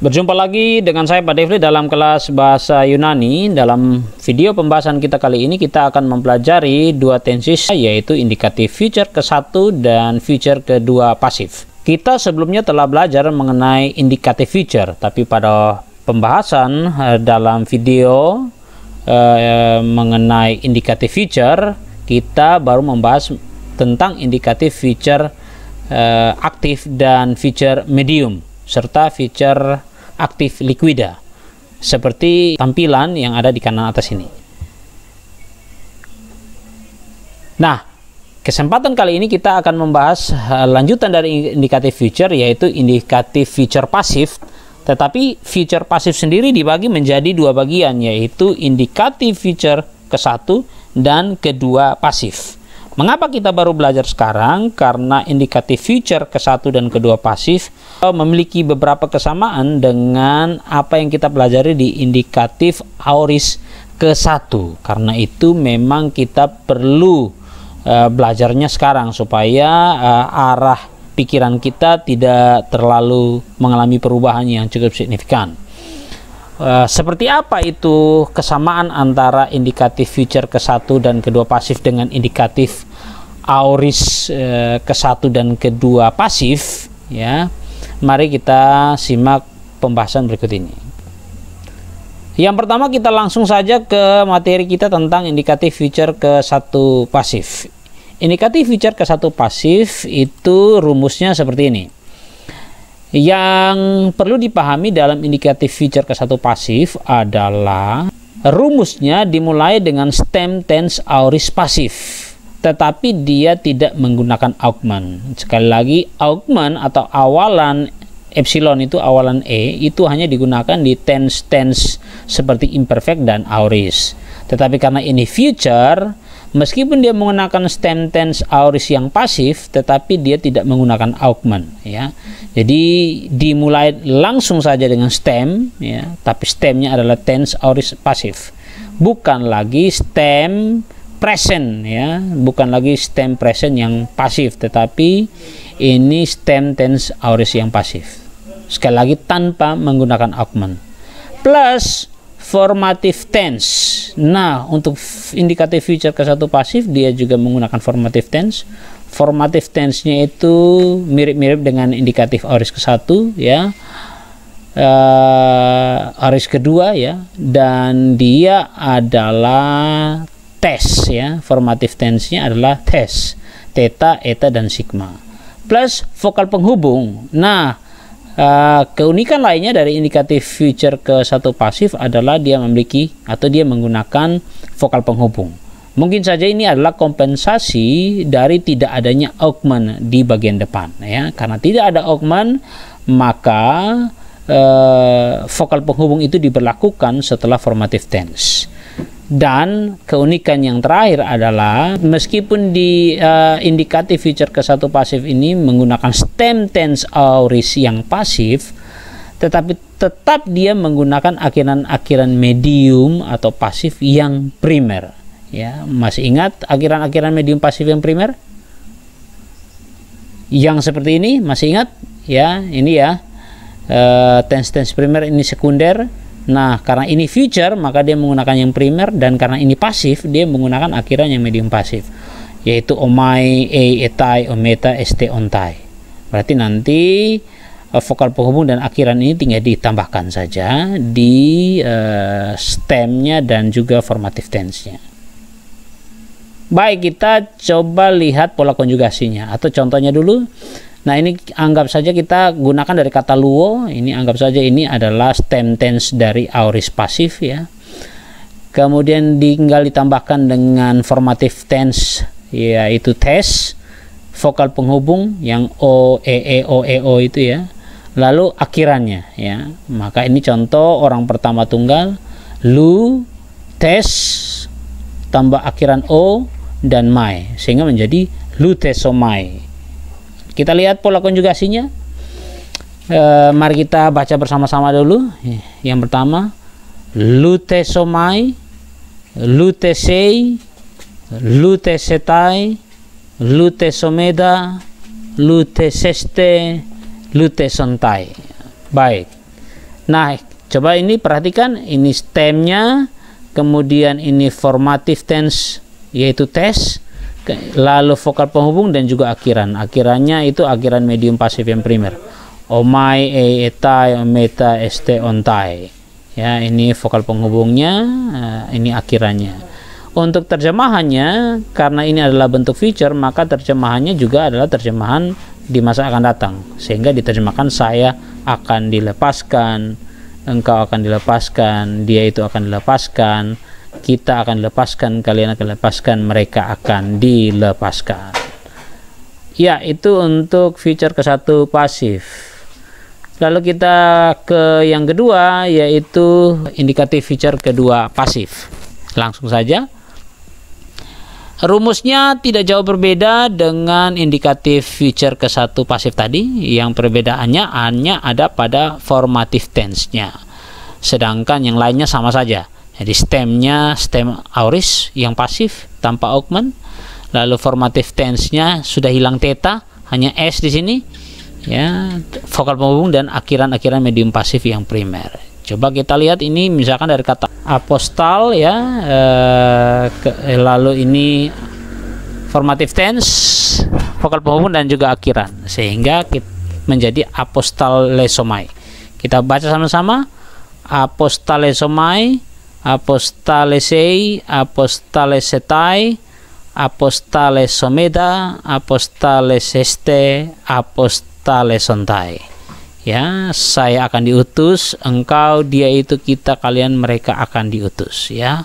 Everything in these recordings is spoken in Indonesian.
Berjumpa lagi dengan saya Pak Devli dalam kelas bahasa Yunani. Dalam video pembahasan kita kali ini kita akan mempelajari dua tenses yaitu indikatif future ke satu dan future ke-2 pasif. Kita sebelumnya telah belajar mengenai indikatif future, tapi pada pembahasan eh, dalam video eh, mengenai indikatif future kita baru membahas tentang indikatif future eh, aktif dan future medium serta feature aktif likuida seperti tampilan yang ada di kanan atas ini. Nah, kesempatan kali ini kita akan membahas eh, lanjutan dari indikatif future yaitu indikatif future pasif. Tetapi future pasif sendiri dibagi menjadi dua bagian yaitu indikatif future ke satu dan kedua pasif. Mengapa kita baru belajar sekarang? Karena indikatif future ke-1 dan ke-2 pasif eh, memiliki beberapa kesamaan dengan apa yang kita pelajari di indikatif auris ke-1. Karena itu memang kita perlu uh, belajarnya sekarang supaya uh, arah pikiran kita tidak terlalu mengalami perubahan yang cukup signifikan. Eh, seperti apa itu kesamaan antara indikatif future ke satu dan kedua pasif dengan indikatif auris uh, ke satu dan kedua pasif ya. Mari kita simak pembahasan berikut ini. Yang pertama kita langsung saja ke materi kita tentang indikatif future ke satu pasif. Indikatif future ke satu pasif itu rumusnya seperti ini. Yang perlu dipahami dalam indikatif feature ke satu pasif adalah rumusnya dimulai dengan stem tense auris pasif tetapi dia tidak menggunakan augment. Sekali lagi augment atau awalan epsilon itu awalan e itu hanya digunakan di tense tense seperti imperfect dan auris. Tetapi karena ini future meskipun dia menggunakan stem tense auris yang pasif tetapi dia tidak menggunakan augment ya jadi dimulai langsung saja dengan stem ya tapi stemnya adalah tense auris pasif bukan lagi stem present ya bukan lagi stem present yang pasif tetapi ini stem tense auris yang pasif sekali lagi tanpa menggunakan augment plus formative tense. Nah, untuk indikatif future ke satu pasif dia juga menggunakan formative tense. Formative tense-nya itu mirip-mirip dengan indikatif oris ke satu ya. Uh, oris kedua ya dan dia adalah tes ya formative tense-nya adalah tes theta, eta dan sigma plus vokal penghubung nah Eh, keunikan lainnya dari indikatif future ke satu pasif adalah dia memiliki atau dia menggunakan vokal penghubung. Mungkin saja ini adalah kompensasi dari tidak adanya augment di bagian depan ya. Karena tidak ada augment maka eh, vokal penghubung itu diberlakukan setelah formative tense. Dan keunikan yang terakhir adalah meskipun di uh, indikatif feature ke satu pasif ini menggunakan stem tense auris yang pasif, tetapi tetap dia menggunakan akhiran-akhiran medium atau pasif yang primer. Ya, masih ingat akhiran-akhiran medium pasif yang primer? Yang seperti ini masih ingat? Ya, ini ya. Uh, eh, tense tense primer ini sekunder Nah, karena ini future, maka dia menggunakan yang primer dan karena ini pasif, dia menggunakan akhiran yang medium pasif, yaitu omai, e, etai, ometa, st, ontai. Berarti nanti eh, vokal penghubung dan akhiran ini tinggal ditambahkan saja di uh, stemnya dan juga formative tense-nya. Baik, kita coba lihat pola konjugasinya atau contohnya dulu. Nah ini anggap saja kita gunakan dari kata luo, ini anggap saja ini adalah stem tense dari auris pasif ya. Kemudian tinggal ditambahkan dengan formative tense yaitu tes vokal penghubung yang o e e o e o itu ya. Lalu akhirannya ya. Maka ini contoh orang pertama tunggal lu tes tambah akhiran o dan mai sehingga menjadi lutesomai. Kita lihat pola konjugasinya. E, mari kita baca bersama-sama dulu. Yang pertama, lutesomai, lutesei, lutesetai, lutesomeda, luteseste, lutesontai. Baik. Nah, coba ini perhatikan ini stemnya, kemudian ini formative tense yaitu tes lalu vokal penghubung dan juga akhiran. Akhirannya itu akhiran medium pasif yang primer. Omai, e, etai, ometa, este, ontai. Ya, ini vokal penghubungnya, eh, ini akhirannya. Untuk terjemahannya, karena ini adalah bentuk feature, maka terjemahannya juga adalah terjemahan di masa akan datang. Sehingga diterjemahkan saya akan dilepaskan, engkau akan dilepaskan, dia itu akan dilepaskan, kita akan lepaskan kalian akan lepaskan mereka akan dilepaskan ya itu untuk future ke satu pasif lalu kita ke yang kedua yaitu indikatif future kedua pasif langsung saja rumusnya tidak jauh berbeda dengan indikatif future ke satu pasif tadi yang perbedaannya hanya ada pada formative tense-nya sedangkan yang lainnya sama saja jadi stemnya stem auris yang pasif tanpa augment. Lalu formative tense-nya sudah hilang theta, hanya S di sini. Ya, vokal penghubung dan akhiran-akhiran medium pasif yang primer. Coba kita lihat ini misalkan dari kata apostal ya, e, ke, eh, lalu ini formative tense, vokal penghubung dan juga akhiran sehingga kita menjadi apostal lesomai. Kita baca sama-sama somai Apostalesei, Apostalesetai, Apostalesomeda, Apostaleseste, Apostalesontai. Ya, saya akan diutus, engkau, dia itu, kita, kalian, mereka akan diutus. Ya,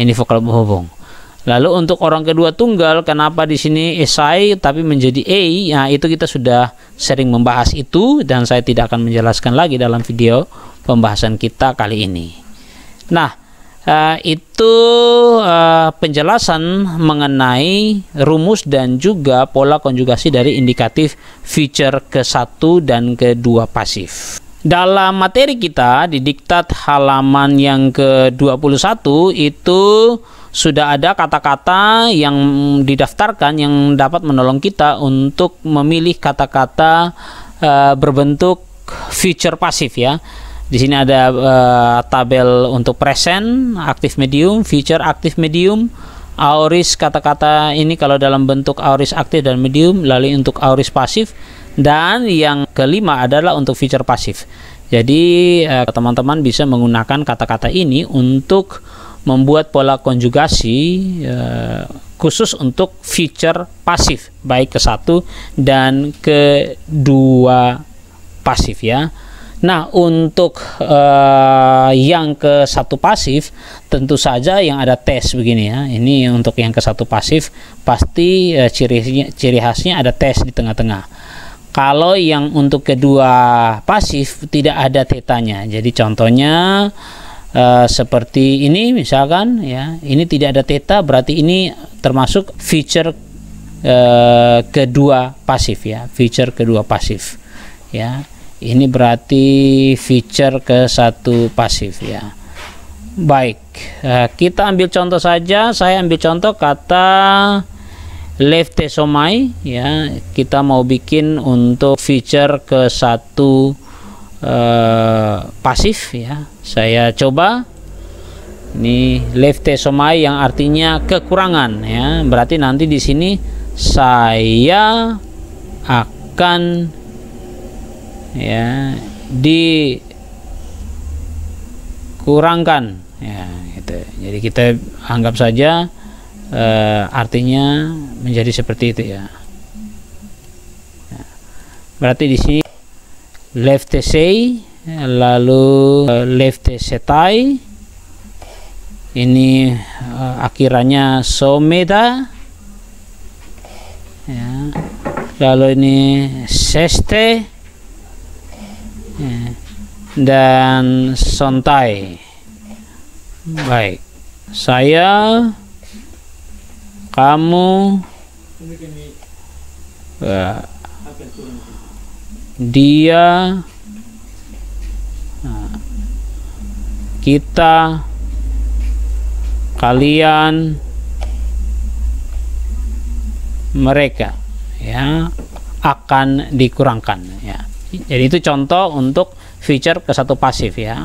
ini vokal berhubung. Lalu untuk orang kedua tunggal, kenapa di sini esai tapi menjadi a? Ya, nah, itu kita sudah sering membahas itu dan saya tidak akan menjelaskan lagi dalam video pembahasan kita kali ini. Nah, Eh, itu uh, penjelasan mengenai rumus dan juga pola konjugasi dari indikatif feature ke satu dan ke-2 pasif. Dalam materi kita di diktat halaman yang ke-21 itu sudah ada kata-kata yang didaftarkan yang dapat menolong kita untuk memilih kata-kata uh, berbentuk feature pasif ya. Di sini ada uh, tabel untuk present, active medium, future active medium, auris kata-kata ini kalau dalam bentuk auris aktif dan medium, lalu untuk auris pasif dan yang kelima adalah untuk future pasif. Jadi eh, teman-teman uh, bisa menggunakan kata-kata ini untuk membuat pola konjugasi uh, khusus untuk future pasif baik ke satu dan kedua pasif ya. Nah, untuk uh, yang ke satu pasif, tentu saja yang ada tes begini ya. Ini untuk yang ke satu pasif, pasti uh, eh, ciri ciri khasnya ada tes di tengah-tengah. Kalau yang untuk kedua pasif tidak ada tetanya. Jadi contohnya uh, seperti ini misalkan ya, ini tidak ada teta berarti ini termasuk feature uh, kedua pasif ya, feature kedua pasif ya ini berarti feature ke satu pasif ya baik eh, kita ambil contoh saja saya ambil contoh kata leftesomai ya kita mau bikin untuk feature ke satu uh, pasif ya saya coba ini leftesomai yang artinya kekurangan ya berarti nanti di sini saya akan ya dikurangkan ya gitu. Jadi kita anggap saja e, artinya menjadi seperti itu ya. ya. Berarti di sini left say lalu eh, left setai ini uh, akhirannya someta ya lalu ini seste Ya. dan santai. Baik. Saya kamu ya. dia ya. kita kalian mereka ya akan dikurangkan ya jadi itu contoh untuk feature ke satu pasif ya.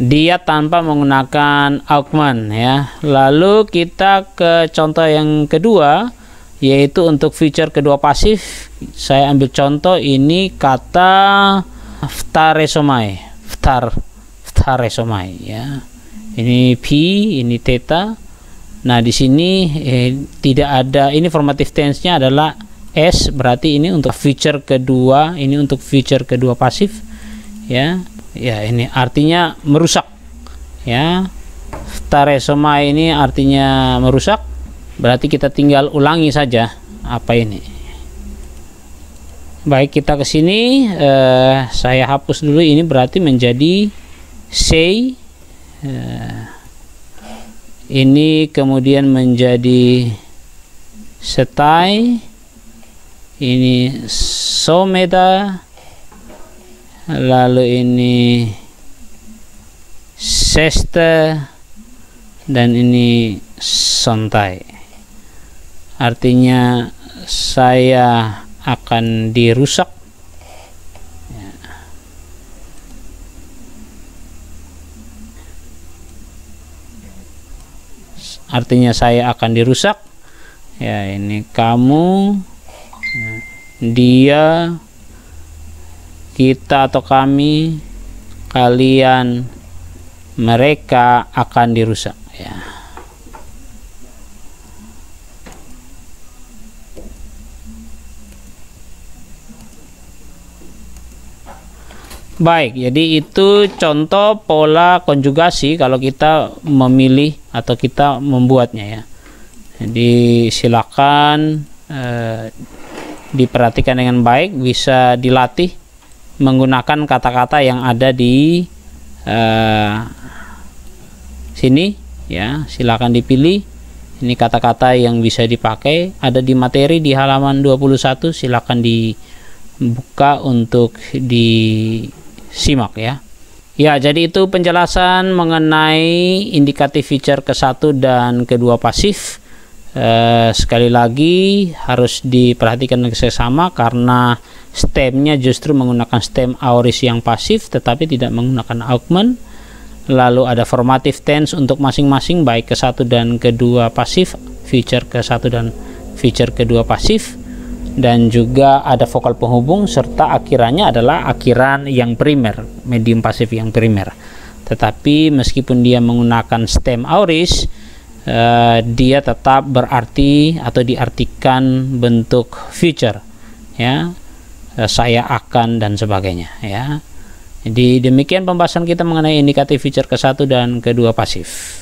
Dia tanpa menggunakan augment ya. Lalu kita ke contoh yang kedua yaitu untuk feature kedua pasif saya ambil contoh ini kata ftaresomai ftar ftaresomai ya ini p ini theta nah di sini eh, tidak ada ini formative tense-nya adalah S berarti ini untuk feature kedua ini untuk feature kedua pasif ya ya ini artinya merusak ya taresoma ini artinya merusak berarti kita tinggal ulangi saja apa ini baik kita ke sini eh, saya hapus dulu ini berarti menjadi C, eh, ini kemudian menjadi setai ini Someta, lalu ini seste dan ini sontai artinya saya akan dirusak artinya saya akan dirusak ya ini kamu dia kita atau kami kalian mereka akan dirusak ya Baik, jadi itu contoh pola konjugasi kalau kita memilih atau kita membuatnya ya. Jadi silakan eh, diperhatikan dengan baik, bisa dilatih menggunakan kata-kata yang ada di uh, sini ya. Silakan dipilih. Ini kata-kata yang bisa dipakai ada di materi di halaman 21 silakan dibuka untuk disimak ya. Ya, jadi itu penjelasan mengenai indikatif feature ke satu dan kedua pasif. Eh, sekali lagi harus diperhatikan sama karena stemnya justru menggunakan stem auris yang pasif tetapi tidak menggunakan augment lalu ada formative tense untuk masing-masing baik ke satu dan kedua pasif feature ke satu dan feature kedua pasif dan juga ada vokal penghubung serta akhirannya adalah akhiran yang primer medium pasif yang primer tetapi meskipun dia menggunakan stem auris Eh, dia tetap berarti atau diartikan bentuk future ya eh, saya akan dan sebagainya ya jadi demikian pembahasan kita mengenai indikatif future ke satu dan kedua pasif